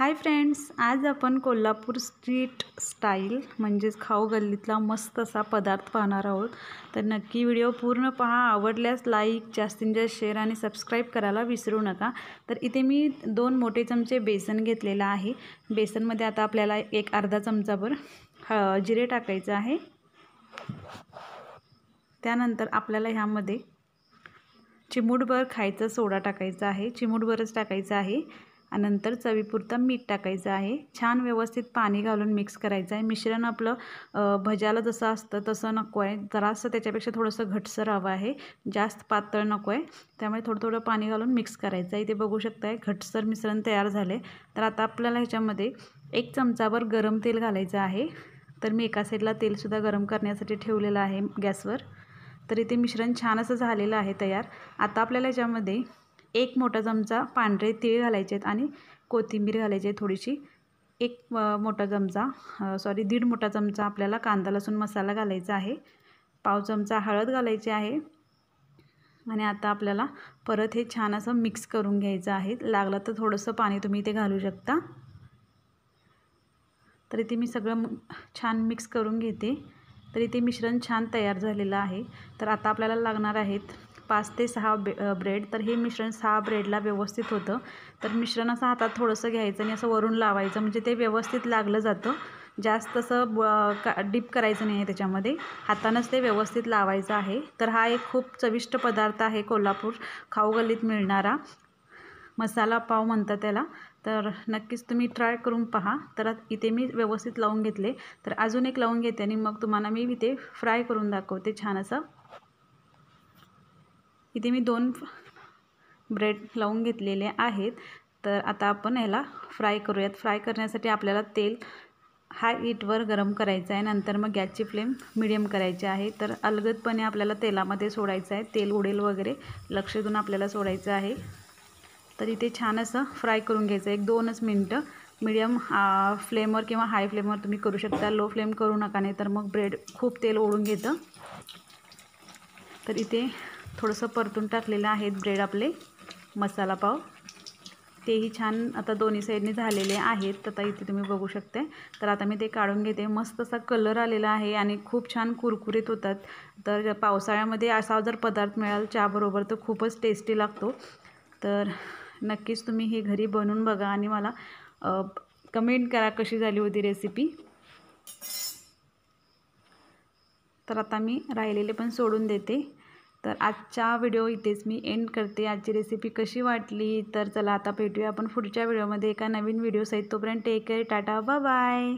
hi friends आज आपण Kolhapur street style म्हणजेच खाऊ गल्लीतला मस्त असा पदार्थ पाहणार आहोत तर नक्की व्हिडिओ पूर्ण पहा आवडल्यास लाईक जास्तीत जास्त शेअर आणि सबस्क्राईब करायला विसरू नका तर इथे मी दोन मोठे चमचे बेसन घेतलेलं आहे बेसनमध्ये आता आपल्याला एक अर्धा चमचाभर ह जिरे टाकायचं आहे त्यानंतर आपल्याला ह्यामध्ये चिमूटभर खायचा सोडा टाकायचा आहे चिमूटभरच टाकायचा आहे आणि नंतर चवीपुरता मीठ टाकायचं आहे छान व्यवस्थित पाणी घालून मिक्स करायचं आहे मिश्रण आपलं भज्याला जसं असतं तसं नको आहे जरासं त्याच्यापेक्षा थोडंसं घटसर हवं आहे जास्त पातळ नको आहे त्यामुळे थोडं थोडं पाणी घालून मिक्स करायचं आहे इथे बघू शकताय घटसर मिश्रण तयार झाले तर आता आपल्याला ह्याच्यामध्ये एक चमचाभर गरम तेल घालायचं आहे तर मी एका साईडला तेलसुद्धा गरम करण्यासाठी ठेवलेलं आहे गॅसवर तर इथे मिश्रण छान असं झालेलं आहे तयार आता आपल्याला ह्याच्यामध्ये एक मोठा चमचा पांढरे तीळ घालायचे आहेत आणि कोथिंबीर घालायची आहे थोडीशी एक मोठा चमचा सॉरी दीड मोठा चमचा आपल्याला कांदा लसूण मसाला घालायचा आहे पाव चमचा हळद घालायची आहे आणि आता आपल्याला परत हे छान असं मिक्स करून घ्यायचं आहे लागलं तर थोडंसं पाणी तुम्ही इथे घालू शकता तर इथे मी सगळं छान मिक्स करून घेते तर इथे मिश्रण छान तयार झालेलं आहे तर आता आपल्याला लागणार आहेत पाच ते सहा बे ब्रेड तर हे मिश्रण सहा ब्रेडला व्यवस्थित होतं तर मिश्रण असं हातात थोडंसं घ्यायचं आणि असं वरून लावायचं म्हणजे ते व्यवस्थित लागलं जातं जास्त असं ब का डीप करायचं नाही आहे त्याच्यामध्ये हातानंच ते व्यवस्थित लावायचं आहे तर हा एक खूप चविष्ट पदार्थ आहे कोल्हापूर खाऊ मिळणारा मसाला पाव म्हणतात त्याला तर नक्कीच तुम्ही ट्राय करून पहा तर इथे मी व्यवस्थित लावून घेतले तर अजून एक लावून घेते आणि मग तुम्हाला मी इथे फ्राय करून दाखवते छान असं इथे मी दोन ब्रेड लावून घेतलेले आहेत तर आता आपण याला फ्राय करूयात फ्राय करण्यासाठी आपल्याला तेल हाय हीटवर गरम करायचं आहे नंतर मग गॅसची फ्लेम मिडियम करायची आहे तर अलगदपणे आपल्याला तेलामध्ये सोडायचं आहे तेल उडेल वगैरे लक्ष देऊन आपल्याला सोडायचं आहे तर इथे छान असं फ्राय करून घ्यायचं एक दोनच मिनटं मिडियम फ्लेमवर किंवा हाय फ्लेमवर तुम्ही करू शकता लो फ्लेम करू नका नाही तर मग ब्रेड खूप तेल ओढून घेतं तर इथे थोडंसं परतून टाकलेलं आहेत ब्रेड आपले मसाला पाव तेही छान आता दोन्ही साईडने झालेले आहेत तर आता इथे तुम्ही बघू शकते तर आता मी ते काढून घेते मस्त असा कलर आलेला आहे आणि खूप छान कुरकुरीत होतात तर पावसाळ्यामध्ये असा जर पदार्थ मिळाल चहाबरोबर तर खूपच टेस्टी लागतो तर नक्कीच तुम्ही हे घरी बनवून बघा आणि मला कमेंट करा कशी झाली होती रेसिपी तर आता मी राहिलेले पण सोडून देते तर आजचा व्हिडिओ इथेच मी एंड करते आजची रेसिपी कशी वाटली तर चला आता भेटूया आपण पुढच्या व्हिडिओमध्ये एका नवीन व्हिडिओसहित तोपर्यंत टेक केअर टाटा बाय